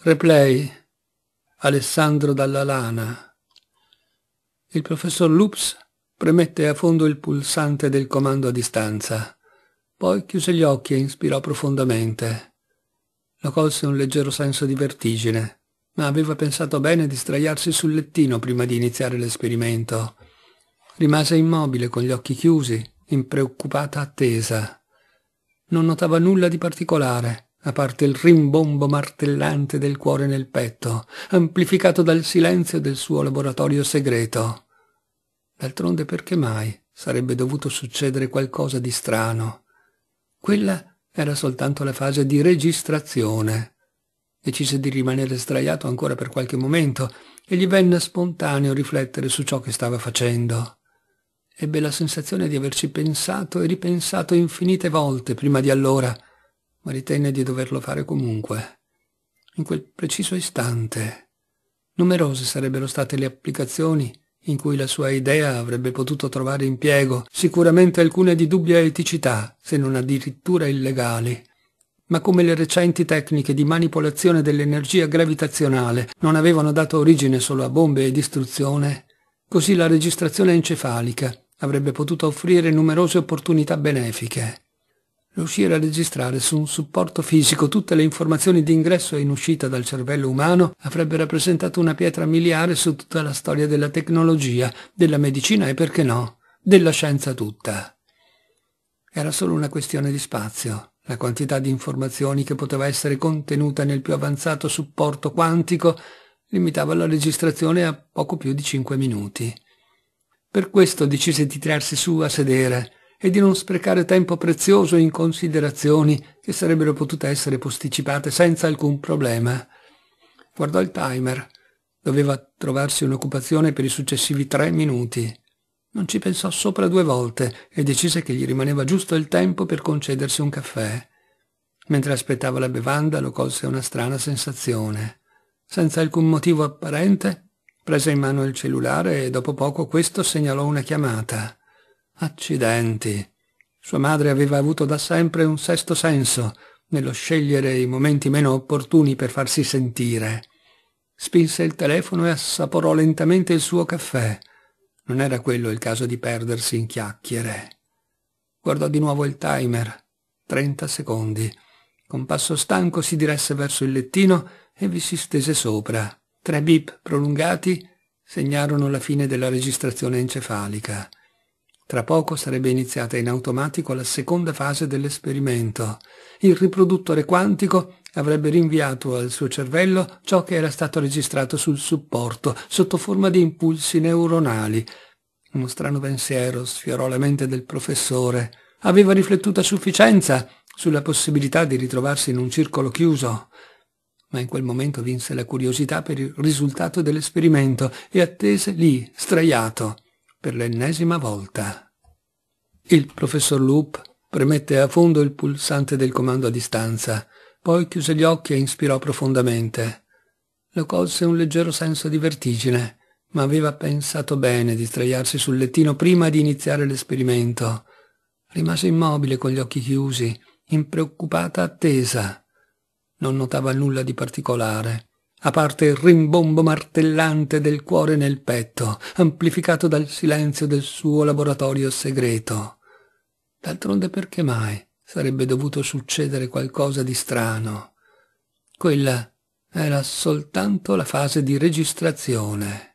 Replay, Alessandro Dalla Lana. Il professor Loops premette a fondo il pulsante del comando a distanza. Poi chiuse gli occhi e inspirò profondamente. Lo colse un leggero senso di vertigine, ma aveva pensato bene di straiarsi sul lettino prima di iniziare l'esperimento. Rimase immobile con gli occhi chiusi, in preoccupata attesa. Non notava nulla di particolare a parte il rimbombo martellante del cuore nel petto, amplificato dal silenzio del suo laboratorio segreto. D'altronde perché mai sarebbe dovuto succedere qualcosa di strano? Quella era soltanto la fase di registrazione. Decise di rimanere sdraiato ancora per qualche momento e gli venne spontaneo riflettere su ciò che stava facendo. Ebbe la sensazione di averci pensato e ripensato infinite volte prima di allora, ma ritenne di doverlo fare comunque. In quel preciso istante. Numerose sarebbero state le applicazioni in cui la sua idea avrebbe potuto trovare impiego, sicuramente alcune di dubbia eticità, se non addirittura illegali. Ma come le recenti tecniche di manipolazione dell'energia gravitazionale non avevano dato origine solo a bombe e distruzione, così la registrazione encefalica avrebbe potuto offrire numerose opportunità benefiche riuscire a registrare su un supporto fisico tutte le informazioni di ingresso e in uscita dal cervello umano avrebbe rappresentato una pietra miliare su tutta la storia della tecnologia, della medicina e perché no, della scienza tutta. Era solo una questione di spazio. La quantità di informazioni che poteva essere contenuta nel più avanzato supporto quantico limitava la registrazione a poco più di cinque minuti. Per questo decise di tirarsi su a sedere, e di non sprecare tempo prezioso in considerazioni che sarebbero potute essere posticipate senza alcun problema. Guardò il timer. Doveva trovarsi un'occupazione per i successivi tre minuti. Non ci pensò sopra due volte e decise che gli rimaneva giusto il tempo per concedersi un caffè. Mentre aspettava la bevanda lo colse una strana sensazione. Senza alcun motivo apparente, prese in mano il cellulare e dopo poco questo segnalò una chiamata. Accidenti. Sua madre aveva avuto da sempre un sesto senso nello scegliere i momenti meno opportuni per farsi sentire. Spinse il telefono e assaporò lentamente il suo caffè. Non era quello il caso di perdersi in chiacchiere. Guardò di nuovo il timer. Trenta secondi. Con passo stanco si diresse verso il lettino e vi si stese sopra. Tre bip prolungati segnarono la fine della registrazione encefalica. Tra poco sarebbe iniziata in automatico la seconda fase dell'esperimento. Il riproduttore quantico avrebbe rinviato al suo cervello ciò che era stato registrato sul supporto, sotto forma di impulsi neuronali. Uno strano pensiero sfiorò la mente del professore. Aveva riflettuto a sufficienza sulla possibilità di ritrovarsi in un circolo chiuso. Ma in quel momento vinse la curiosità per il risultato dell'esperimento e attese lì, straiato per l'ennesima volta. Il professor Loop premette a fondo il pulsante del comando a distanza, poi chiuse gli occhi e inspirò profondamente. Lo colse un leggero senso di vertigine, ma aveva pensato bene di sdraiarsi sul lettino prima di iniziare l'esperimento. Rimase immobile con gli occhi chiusi, in preoccupata attesa. Non notava nulla di particolare a parte il rimbombo martellante del cuore nel petto, amplificato dal silenzio del suo laboratorio segreto. D'altronde perché mai sarebbe dovuto succedere qualcosa di strano? Quella era soltanto la fase di registrazione.